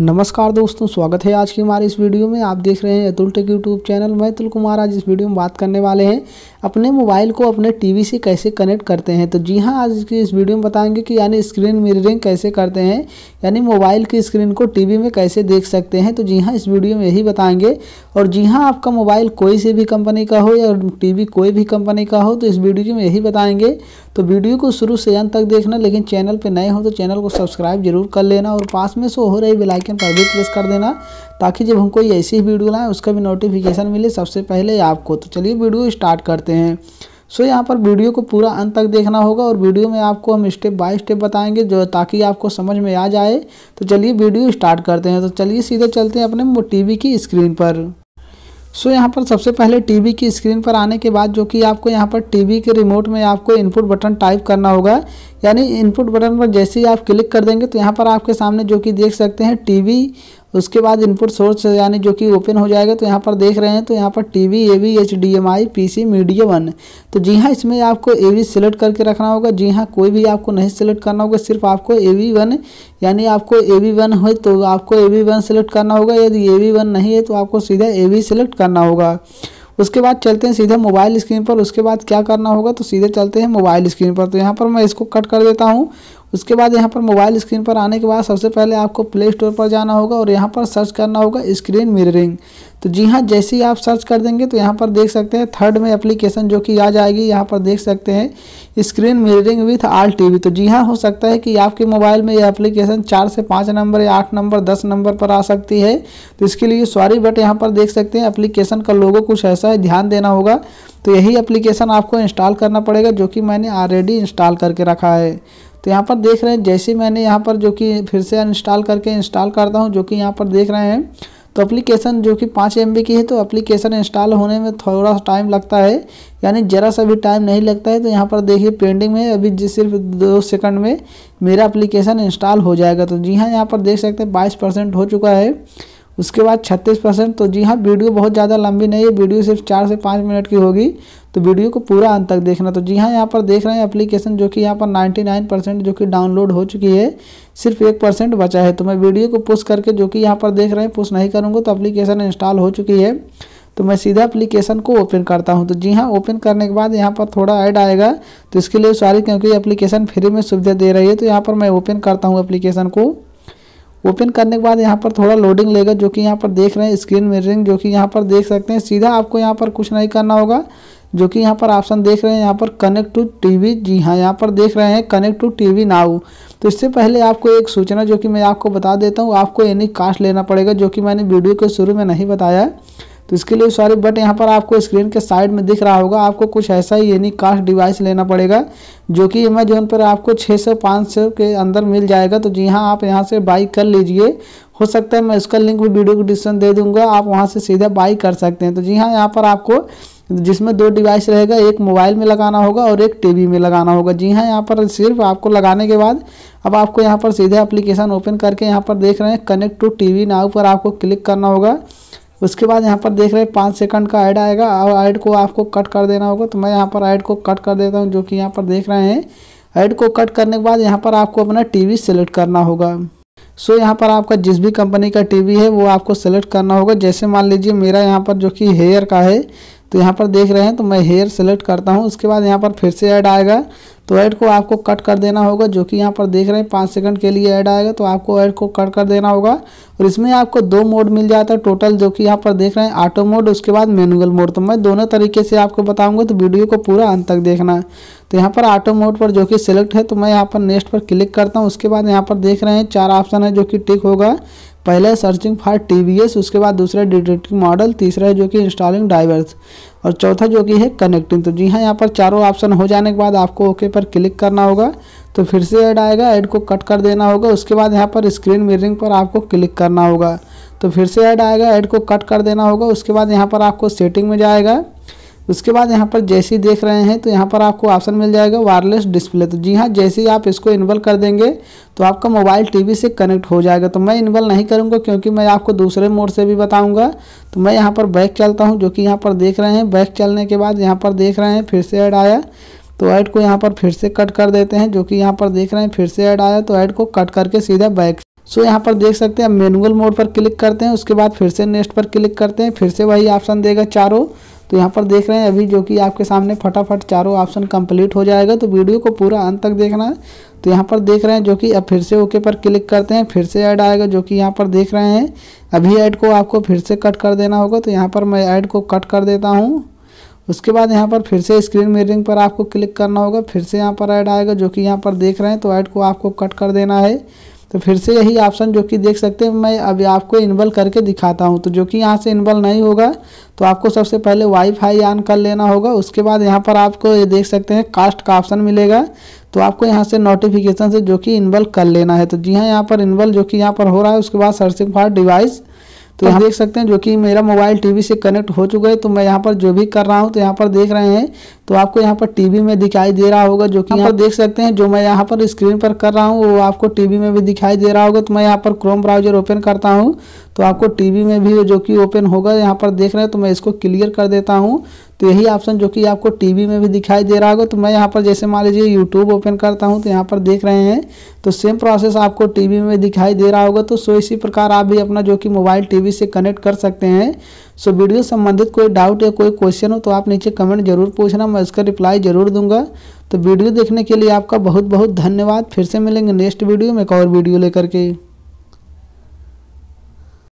नमस्कार दोस्तों स्वागत है आज की हमारे इस वीडियो में आप देख रहे हैं अतुल टेक यूट्यूब चैनल मैं अतुल कुमार आज इस वीडियो में बात करने वाले हैं अपने मोबाइल को अपने टीवी से कैसे कनेक्ट करते हैं तो जी हाँ आज की इस वीडियो में बताएंगे कि यानी स्क्रीन मिररिंग कैसे करते हैं यानी मोबाइल की स्क्रीन को टीवी में कैसे देख सकते हैं तो जी हाँ इस वीडियो में यही बताएंगे और जी हाँ आपका मोबाइल कोई से भी कंपनी का हो या टी कोई भी कंपनी का हो तो इस वीडियो में यही बताएंगे तो वीडियो को शुरू से अंत तक देखना लेकिन चैनल पर नए हो तो चैनल को सब्सक्राइब जरूर कर लेना और पास में सो हो रही बेलाइकन पर भी प्रेस कर देना ताकि जब हम कोई ऐसी वीडियो लाएँ उसका भी नोटिफिकेशन मिले सबसे पहले आपको तो चलिए वीडियो स्टार्ट करते हैं सो so, यहाँ पर वीडियो को पूरा अंत तक देखना होगा और वीडियो में आपको हम स्टेप बाय स्टेप बताएंगे जो ताकि आपको समझ में आ जाए तो चलिए वीडियो स्टार्ट करते हैं तो चलिए सीधे चलते हैं अपने टीवी की स्क्रीन पर सो so, यहाँ पर सबसे पहले टीवी की स्क्रीन पर आने के बाद जो कि आपको यहाँ पर टीवी के रिमोट में आपको इनपुट बटन टाइप करना होगा यानी इनपुट बटन पर जैसे ही आप क्लिक कर देंगे तो यहाँ पर आपके सामने जो कि देख सकते हैं टीवी उसके बाद इनपुट सोर्स यानी जो कि ओपन हो जाएगा तो यहाँ पर देख रहे हैं तो यहाँ पर T V A V H D M I P C media one तो जी हाँ इसमें आपको ए वी सिलेक्ट करके रखना होगा जी हाँ कोई भी आपको नहीं सिलेक्ट करना होगा सिर्फ आपको ए वी वन यानी आपको ए वी वन हो तो आपको ए वी वन सिलेक्ट करना होगा यदि ए वी वन नहीं है तो आपको सीधा ए वी सिलेक्ट करना होगा उसके बाद चलते हैं सीधे मोबाइल स्क्रीन पर उसके बाद क्या करना होगा तो सीधे चलते हैं मोबाइल स्क्रीन पर तो यहाँ पर मैं इसको कट कर देता हूँ उसके बाद यहाँ पर मोबाइल स्क्रीन पर आने के बाद सबसे पहले आपको प्ले स्टोर पर जाना होगा और यहाँ पर सर्च करना होगा स्क्रीन मिररिंग तो जी हाँ जैसे ही आप सर्च कर देंगे तो यहाँ पर देख सकते हैं थर्ड में एप्लीकेशन जो कि आ जाएगी यहाँ पर देख सकते हैं screen mirroring with all TV तो जी हाँ हो सकता है कि आपके मोबाइल में यह एप्लीकेशन चार से पाँच नंबर या आठ नंबर दस नंबर पर आ सकती है तो इसके लिए सॉरी बट यहाँ पर देख सकते हैं एप्लीकेशन का लोगो कुछ ऐसा है ध्यान देना होगा तो यही एप्लीकेशन आपको इंस्टॉल करना पड़ेगा जो कि मैंने ऑलरेडी इंस्टॉल करके रखा है तो यहाँ पर देख रहे हैं जैसे मैंने यहाँ पर जो कि फिर से इंस्टॉल करके इंस्टॉल करता हूँ जो कि यहाँ पर देख रहे हैं तो एप्लीकेशन जो कि पाँच एम की है तो एप्लीकेशन इंस्टॉल होने में थोड़ा टाइम लगता है यानी ज़रा सा भी टाइम नहीं लगता है तो यहाँ पर देखिए पेंडिंग में अभी जिस सिर्फ दो सेकंड में मेरा एप्लीकेशन इंस्टॉल हो जाएगा तो जी हाँ यहाँ पर देख सकते हैं बाईस परसेंट हो चुका है उसके बाद छत्तीस परसेंट तो जी हाँ वीडियो बहुत ज़्यादा लंबी नहीं है वीडियो सिर्फ चार से पाँच मिनट की होगी तो वीडियो को पूरा अंत तक देखना तो जी हाँ यहाँ पर देख रहे हैं एप्लीकेशन जो कि यहाँ पर 99 परसेंट जो कि डाउनलोड हो चुकी है सिर्फ एक परसेंट बचा है तो मैं वीडियो को पुश करके जो कि यहाँ पर देख रहे हैं पुश नहीं करूँगा तो अप्लीकेशन इंस्टॉल हो चुकी है तो मैं सीधा एप्लीकेशन को ओपन करता हूँ तो जी हाँ ओपन करने के बाद यहाँ पर थोड़ा ऐड आएगा तो इसके लिए सॉरी क्योंकि एप्लीकेशन फ्री में सुविधा दे रही है तो यहाँ पर मैं ओपन करता हूँ एप्लीकेशन को ओपन करने के बाद यहाँ पर थोड़ा लोडिंग लेगा जो कि यहाँ पर देख रहे हैं स्क्रीन मिररिंग जो कि यहाँ पर देख सकते हैं सीधा आपको यहाँ पर कुछ नहीं करना होगा जो कि यहाँ पर ऑप्शन देख रहे हैं यहाँ पर कनेक्ट टू टीवी जी हाँ यहाँ पर देख रहे हैं कनेक्ट टू टीवी नाउ तो इससे पहले आपको एक सूचना जो कि मैं आपको बता देता हूँ आपको एनी कास्ट लेना पड़ेगा जो कि मैंने वीडियो के शुरू में नहीं बताया तो इसके लिए सॉरी बट यहाँ पर आपको स्क्रीन के साइड में दिख रहा होगा आपको कुछ ऐसा ही एनी कास्ट डिवाइस लेना पड़ेगा जो कि अमेजोन पर आपको छः सौ पाँच सौ के अंदर मिल जाएगा तो जी हाँ आप यहाँ से बाई कर लीजिए हो सकता है मैं उसका लिंक भी वीडियो को डिस्क्रिप्शन दे दूंगा आप वहाँ से सीधा बाई कर सकते हैं तो जी हाँ यहाँ पर आपको जिसमें दो डिवाइस रहेगा एक मोबाइल में लगाना होगा और एक टीवी में लगाना होगा जी हाँ यहाँ पर सिर्फ आपको लगाने के बाद अब आपको यहाँ पर सीधे एप्लीकेशन ओपन करके यहाँ पर देख रहे हैं कनेक्ट टू टीवी नाउ पर आपको क्लिक करना होगा उसके बाद यहाँ पर देख रहे हैं पाँच सेकंड का ऐड आएगा और ऐड को आपको कट कर देना होगा तो मैं यहाँ पर ऐड को कट कर देता हूँ जो कि यहाँ पर देख रहे हैं ऐड को कट करने के बाद यहाँ पर आपको अपना वी सेलेक्ट करना होगा सो so, यहाँ पर आपका जिस भी कंपनी का टीवी है वो आपको सेलेक्ट करना होगा जैसे मान लीजिए मेरा यहाँ पर जो कि हेयर का है तो यहाँ पर देख रहे हैं तो मैं हेयर सेलेक्ट करता हूँ उसके बाद यहाँ पर फिर से ऐड आएगा तो ऐड को आपको कट कर देना होगा जो कि यहाँ पर देख रहे हैं पाँच सेकंड के लिए ऐड आएगा तो आपको ऐड को कट कर देना होगा और इसमें आपको दो मोड मिल जाता है टोटल जो कि यहाँ पर देख रहे हैं ऑटो मोड उसके बाद मैनुअल मोड तो मैं दोनों तरीके से आपको बताऊँगा तो वीडियो को पूरा अंत तक देखना है तो यहाँ पर ऑटो मोड पर जो कि सिलेक्ट है तो मैं यहाँ पर नेक्स्ट पर क्लिक करता हूँ उसके बाद यहाँ पर देख रहे हैं चार ऑप्शन है जो कि टिक होगा पहले सर्चिंग फॉर टी उसके बाद दूसरा डिटेक्टिंग मॉडल तीसरा है जो कि इंस्टॉलिंग ड्राइवर्स और चौथा जो कि है कनेक्टिंग तो जी हाँ यहाँ पर चारों ऑप्शन हो जाने के बाद आपको ओके पर क्लिक करना होगा तो फिर से ऐड आएगा ऐड को कट कर देना होगा उसके बाद यहाँ पर स्क्रीन मिररिंग पर आपको क्लिक करना होगा तो फिर से ऐड आएगा ऐड को कट कर देना होगा उसके बाद यहाँ पर आपको सेटिंग में जाएगा उसके बाद यहाँ पर जैसे ही देख रहे हैं तो यहाँ पर आपको ऑप्शन मिल जाएगा वायरलेस डिस्प्ले तो जी हाँ जैसे ही आप इसको इन्वॉल्व कर देंगे तो आपका मोबाइल टीवी से कनेक्ट हो जाएगा तो मैं इन्वॉल्व नहीं करूँगा क्योंकि मैं आपको दूसरे मोड से भी बताऊँगा तो मैं यहाँ पर बैक चलता हूँ जो कि यहाँ पर देख रहे हैं बैक चलने के बाद यहाँ पर देख रहे हैं फिर से ऐड आया तो ऐड को यहाँ पर फिर से कट कर देते हैं जो कि यहाँ पर देख रहे हैं फिर से ऐड आया तो ऐड को कट करके सीधा बैक सो so, यहाँ पर देख सकते हैं मेनुअल मोड पर क्लिक करते हैं उसके बाद फिर से नेक्स्ट पर क्लिक करते हैं फिर से वही ऑप्शन देगा चारों तो यहाँ पर देख रहे हैं अभी जो कि आपके सामने फटाफट चारों ऑप्शन कंप्लीट हो जाएगा तो वीडियो को पूरा अंत तक देखना है तो यहाँ पर देख रहे हैं जो कि अब फिर से ओके पर क्लिक करते हैं फिर से ऐड आएगा जो कि यहाँ पर देख रहे हैं अभी ऐड को आपको फिर से कट कर देना होगा तो यहाँ पर मैं ऐड को कट कर देता हूँ उसके बाद यहाँ पर फिर से स्क्रीन मिररिंग पर आपको क्लिक करना होगा फिर से यहाँ पर ऐड आएगा जो कि यहाँ पर देख रहे हैं तो ऐड को आपको कट कर देना है तो फिर से यही ऑप्शन जो कि देख सकते हैं मैं अभी आपको इनबल करके दिखाता हूँ तो जो कि यहाँ से इनबल नहीं होगा तो आपको सबसे पहले वाईफाई ऑन कर लेना होगा उसके बाद यहाँ पर आपको ये देख सकते हैं कास्ट का ऑप्शन मिलेगा तो आपको यहाँ से नोटिफिकेशन से जो कि इनबल कर लेना है तो जी हाँ यहाँ पर इनबल जो कि यहाँ पर हो रहा है उसके बाद सर्चिंग फॉर डिवाइस तो यहाँ देख सकते हैं जो कि मेरा मोबाइल टीवी से कनेक्ट हो चुका है तो मैं यहाँ पर जो भी कर रहा हूँ तो यहाँ पर देख रहे हैं तो आपको यहाँ पर टीवी में दिखाई दे रहा होगा जो कि यहाँ पर देख सकते हैं जो मैं यहाँ पर स्क्रीन पर कर रहा हूँ वो आपको टीवी में भी दिखाई दे रहा होगा तो मैं यहाँ पर क्रोम ब्राउजर ओपन करता हूँ तो आपको टीवी में भी जो कि ओपन होगा यहाँ पर देख रहे हैं तो मैं इसको क्लियर कर देता हूँ तो यही ऑप्शन जो कि आपको टीवी में भी दिखाई दे रहा होगा तो मैं यहाँ पर जैसे मान लीजिए यूट्यूब ओपन करता हूँ तो यहाँ पर देख रहे हैं तो सेम प्रोसेस आपको टीवी में दिखाई दे रहा होगा तो सो इसी प्रकार आप भी अपना जो कि मोबाइल टीवी से कनेक्ट कर सकते हैं सो वीडियो संबंधित कोई डाउट या कोई क्वेश्चन हो तो आप नीचे कमेंट जरूर पूछना मैं इसका रिप्लाई जरूर दूंगा तो वीडियो देखने के लिए आपका बहुत बहुत धन्यवाद फिर से मिलेंगे नेक्स्ट वीडियो में एक और वीडियो लेकर के